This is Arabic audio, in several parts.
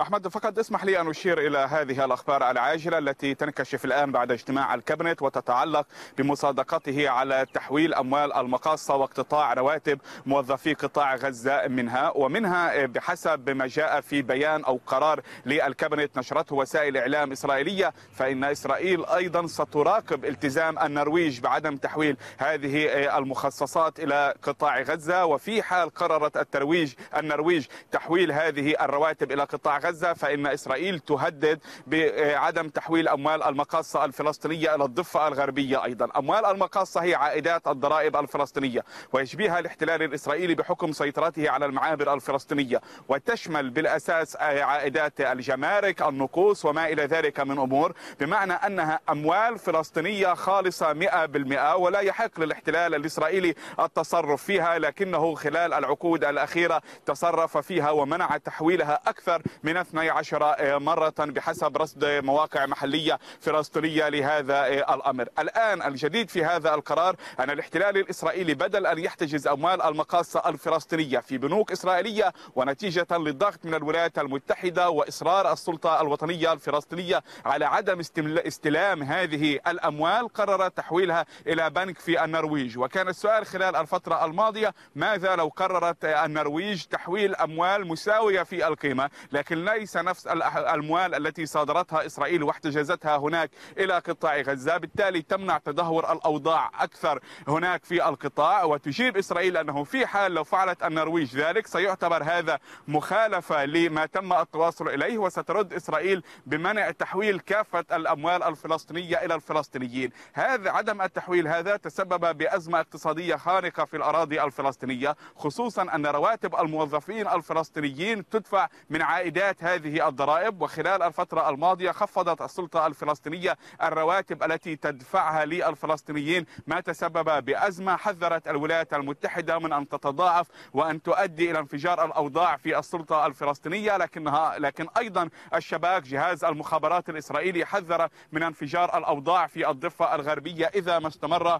أحمد فقط اسمح لي أن أشير إلى هذه الأخبار العاجلة التي تنكشف الآن بعد اجتماع الكابينت وتتعلق بمصادقته على تحويل أموال المقاصة واقتطاع رواتب موظفي قطاع غزة منها ومنها بحسب ما جاء في بيان أو قرار للكابينت نشرته وسائل إعلام إسرائيلية فإن إسرائيل أيضا ستراقب التزام النرويج بعدم تحويل هذه المخصصات إلى قطاع غزة وفي حال قررت الترويج النرويج تحويل هذه الرواتب إلى قطاع غزة غزة فإن إسرائيل تهدد بعدم تحويل أموال المقاصة الفلسطينية إلى الضفة الغربية أيضا أموال المقاصة هي عائدات الضرائب الفلسطينية ويشبهها الاحتلال الإسرائيلي بحكم سيطرته على المعابر الفلسطينية وتشمل بالأساس عائدات الجمارك النقوص وما إلى ذلك من أمور بمعنى أنها أموال فلسطينية خالصة 100% ولا يحق للاحتلال الإسرائيلي التصرف فيها لكنه خلال العقود الأخيرة تصرف فيها ومنع تحويلها أكثر من 12 آه، مرة بحسب رصد مواقع محلية فلسطينية لهذا آه، الأمر الآن الجديد في هذا القرار أن الاحتلال الإسرائيلي بدل أن يحتجز أموال المقاصة الفلسطينية في بنوك إسرائيلية ونتيجة للضغط من الولايات المتحدة وإصرار السلطة الوطنية الفلسطينية على عدم استلام هذه الأموال قرر تحويلها إلى بنك في النرويج وكان السؤال خلال الفترة الماضية ماذا لو قررت النرويج تحويل أموال مساوية في القيمة لكن ليس نفس الأموال التي صادرتها إسرائيل واحتجزتها هناك إلى قطاع غزة بالتالي تمنع تدهور الأوضاع أكثر هناك في القطاع وتجيب إسرائيل أنه في حال لو فعلت النرويج ذلك سيعتبر هذا مخالفة لما تم التواصل إليه وسترد إسرائيل بمنع تحويل كافة الأموال الفلسطينية إلى الفلسطينيين هذا عدم التحويل هذا تسبب بأزمة اقتصادية خارقة في الأراضي الفلسطينية خصوصا أن رواتب الموظفين الفلسطينيين تدفع من عائدات زادت هذه الضرائب وخلال الفترة الماضية خفضت السلطة الفلسطينية الرواتب التي تدفعها للفلسطينيين ما تسبب بأزمة حذرت الولايات المتحدة من أن تتضاعف وأن تؤدي إلى انفجار الأوضاع في السلطة الفلسطينية لكنها لكن أيضا الشباك جهاز المخابرات الإسرائيلي حذر من انفجار الأوضاع في الضفة الغربية إذا ما استمر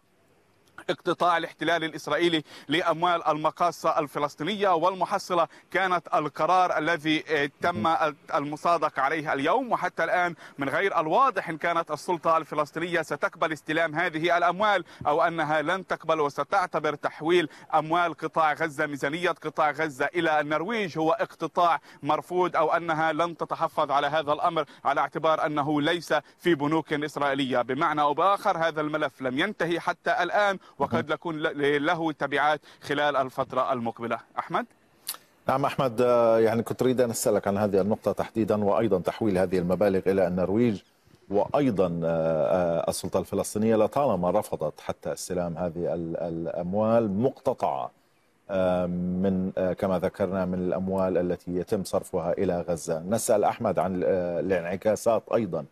اقتطاع الاحتلال الإسرائيلي لأموال المقاصة الفلسطينية والمحصلة كانت القرار الذي آه، تم المصادق عليه اليوم وحتى الآن من غير الواضح إن كانت السلطة الفلسطينية ستقبل استلام هذه الأموال أو أنها لن تقبل وستعتبر تحويل أموال قطاع غزة ميزانية قطاع غزة إلى النرويج هو اقتطاع مرفوض أو أنها لن تتحفظ على هذا الأمر على اعتبار أنه ليس في بنوك إسرائيلية بمعنى أو بآخر هذا الملف لم ينتهي حتى الآن وقد يكون له تبعات خلال الفترة المقبلة أحمد نعم أحمد آه، يعني كنت أريد أن أسألك عن هذه النقطة تحديدا وأيضا تحويل هذه المبالغ إلى النرويج وايضا آه، آه، السلطه الفلسطينيه لطالما رفضت حتى استلام هذه الاموال مقتطعه من كما ذكرنا من الاموال التي يتم صرفها الى غزه. نسال احمد عن الانعكاسات ايضا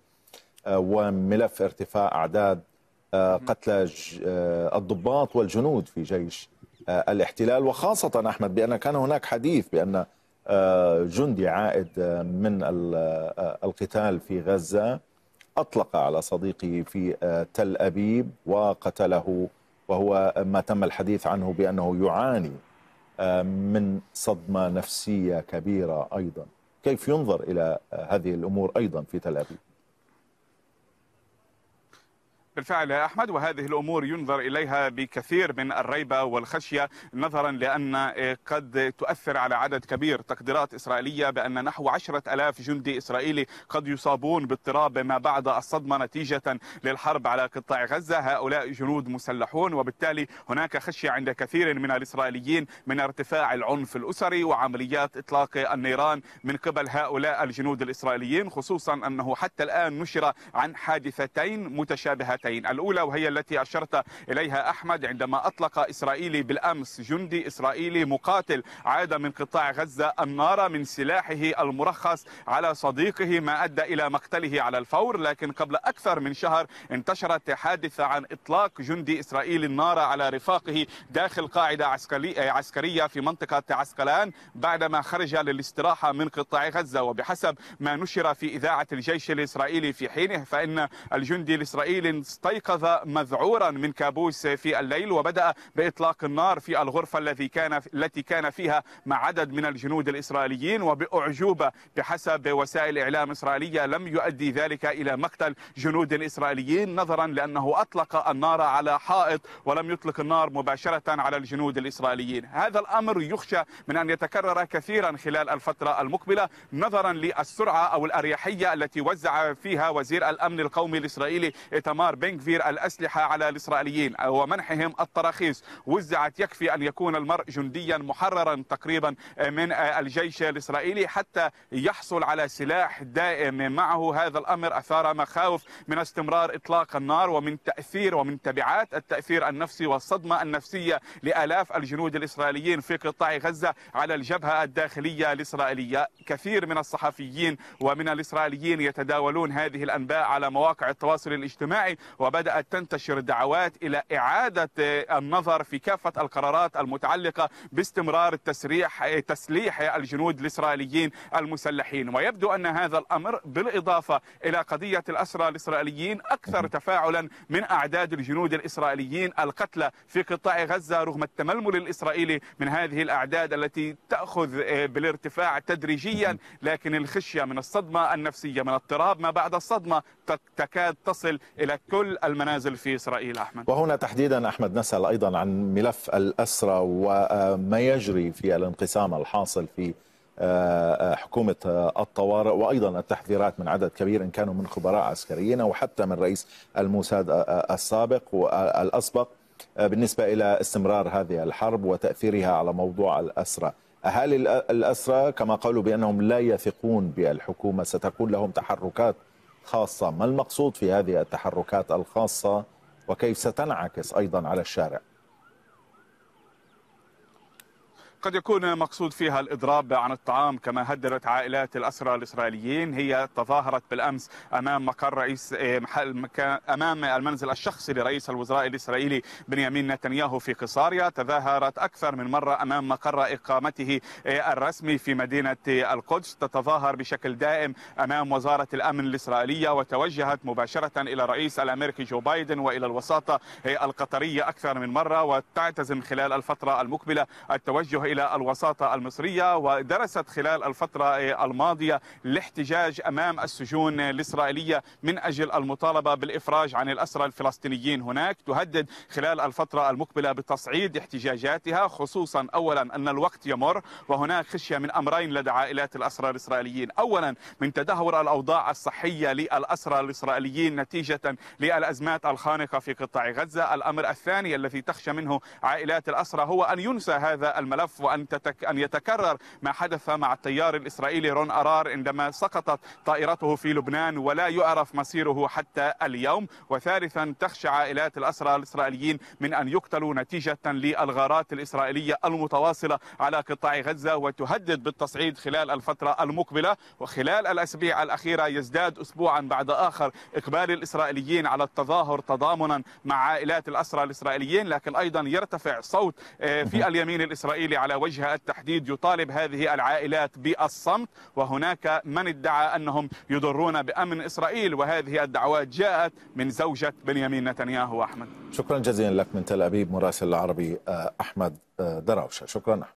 وملف ارتفاع اعداد آه، قتل آه، الضباط والجنود في جيش آه، الاحتلال وخاصة أحمد بأن كان هناك حديث بأن جندي عائد من القتال في غزة أطلق على صديقه في تل أبيب وقتله وهو ما تم الحديث عنه بأنه يعاني من صدمة نفسية كبيرة أيضا كيف ينظر إلى هذه الأمور أيضا في تل أبيب؟ بالفعل يا أحمد وهذه الأمور ينظر إليها بكثير من الريبة والخشية نظرا لأن قد تؤثر على عدد كبير تقديرات إسرائيلية بأن نحو عشرة ألاف جندي إسرائيلي قد يصابون باضطراب ما بعد الصدمة نتيجة للحرب على قطاع غزة هؤلاء جنود مسلحون وبالتالي هناك خشية عند كثير من الإسرائيليين من ارتفاع العنف الأسري وعمليات إطلاق النيران من قبل هؤلاء الجنود الإسرائيليين خصوصا أنه حتى الآن نشر عن حادثتين متشابهتين مرتين الأولى وهي التي أشرت إليها أحمد عندما أطلق إسرائيلي بالأمس جندي إسرائيلي مقاتل عاد من قطاع غزة النار من سلاحه المرخص على صديقه ما أدى إلى مقتله على الفور لكن قبل أكثر من شهر انتشرت حادثة عن إطلاق جندي إسرائيلي النار على رفاقه داخل قاعدة عسكرية في منطقة عسقلان بعدما خرج للاستراحة من قطاع غزة وبحسب ما نشر في إذاعة الجيش الإسرائيلي في حينه فإن الجندي الإسرائيلي استيقظ مذعورا من كابوس في الليل وبدأ بإطلاق النار في الغرفة الذي كان التي كان فيها مع عدد من الجنود الإسرائيليين وبأعجوبة بحسب وسائل إعلام إسرائيلية لم يؤدي ذلك إلى مقتل جنود إسرائيليين نظرا لأنه أطلق النار على حائط ولم يطلق النار مباشرة على الجنود الإسرائيليين هذا الأمر يخشى من أن يتكرر كثيرا خلال الفترة المقبلة نظرا للسرعة أو الأريحية التي وزع فيها وزير الأمن القومي الإسرائيلي إتمار بنكفير الأسلحة على الإسرائيليين ومنحهم التراخيص وزعت يكفي أن يكون المرء جنديا محررا تقريبا من الجيش الإسرائيلي حتى يحصل على سلاح دائم معه هذا الأمر أثار مخاوف من استمرار إطلاق النار ومن تأثير ومن تبعات التأثير النفسي والصدمة النفسية لآلاف الجنود الإسرائيليين في قطاع غزة على الجبهة الداخلية الإسرائيلية كثير من الصحفيين ومن الإسرائيليين يتداولون هذه الأنباء على مواقع التواصل الاجتماعي وبدأت تنتشر دعوات إلى إعادة النظر في كافة القرارات المتعلقة باستمرار التسريح تسليح الجنود الإسرائيليين المسلحين ويبدو أن هذا الأمر بالإضافة إلى قضية الأسرى الإسرائيليين أكثر تفاعلا من أعداد الجنود الإسرائيليين القتلى في قطاع غزة رغم التململ الإسرائيلي من هذه الأعداد التي تأخذ بالارتفاع تدريجيا لكن الخشية من الصدمة النفسية من اضطراب ما بعد الصدمة تكاد تصل إلى كل كل المنازل في إسرائيل أحمد وهنا تحديدا أحمد نسأل أيضا عن ملف الأسرة وما يجري في الانقسام الحاصل في آه، آه، حكومة آه، الطوارئ وأيضا التحذيرات من عدد كبير إن كانوا من خبراء عسكريين أو حتى من رئيس الموساد السابق والأسبق بالنسبة إلى استمرار هذه الحرب وتأثيرها على موضوع الأسرة أهالي الأسرة كما قالوا بأنهم لا يثقون بالحكومة ستكون لهم تحركات خاصة ما المقصود في هذه التحركات الخاصة وكيف ستنعكس أيضا على الشارع قد يكون مقصود فيها الإضراب عن الطعام كما هددت عائلات الأسرى الإسرائيليين هي تظاهرت بالأمس أمام مقر رئيس إيه، محل أمام المنزل الشخصي لرئيس الوزراء الإسرائيلي بنيامين نتنياهو في قصاريا تظاهرت أكثر من مرة أمام مقر إقامته إيه، الرسمي في مدينة القدس تتظاهر بشكل دائم أمام وزارة الأمن الإسرائيلية وتوجهت مباشرة إلى الرئيس الأمريكي جو بايدن وإلى الوساطة إيه، القطرية أكثر من مرة وتعتزم خلال الفترة المقبلة التوجه إلى الوساطة المصرية ودرست خلال الفترة الماضية الاحتجاج أمام السجون الإسرائيلية من أجل المطالبة بالإفراج عن الأسرى الفلسطينيين هناك تهدد خلال الفترة المقبلة بتصعيد احتجاجاتها خصوصا أولا أن الوقت يمر وهناك خشية من أمرين لدى عائلات الأسرى الإسرائيليين أولا من تدهور الأوضاع الصحية للأسرى الإسرائيليين نتيجة للأزمات الخانقة في قطاع غزة الأمر الثاني الذي تخشى منه عائلات الأسرى هو أن ينسى هذا الملف وأن تتك... أن يتكرر ما حدث مع التيار الإسرائيلي رون أرار عندما سقطت طائرته في لبنان ولا يعرف مصيره حتى اليوم وثالثا تخشى عائلات الأسرى الإسرائيليين من أن يقتلوا نتيجة للغارات الإسرائيلية المتواصلة على قطاع غزة وتهدد بالتصعيد خلال الفترة المقبلة وخلال الأسابيع الأخيرة يزداد أسبوعا بعد آخر إقبال الإسرائيليين على التظاهر تضامنا مع عائلات الأسرى الإسرائيليين لكن أيضا يرتفع صوت آه، في اليمين الإسرائيلي على وجه التحديد يطالب هذه العائلات بالصمت وهناك من ادعى أنهم يضرون بأمن إسرائيل وهذه الدعوات جاءت من زوجة بنيامين نتنياهو أحمد شكرا جزيلا لك من تل أبيب مراسل العربي آه، أحمد آه، دراوشة شكرا أحمد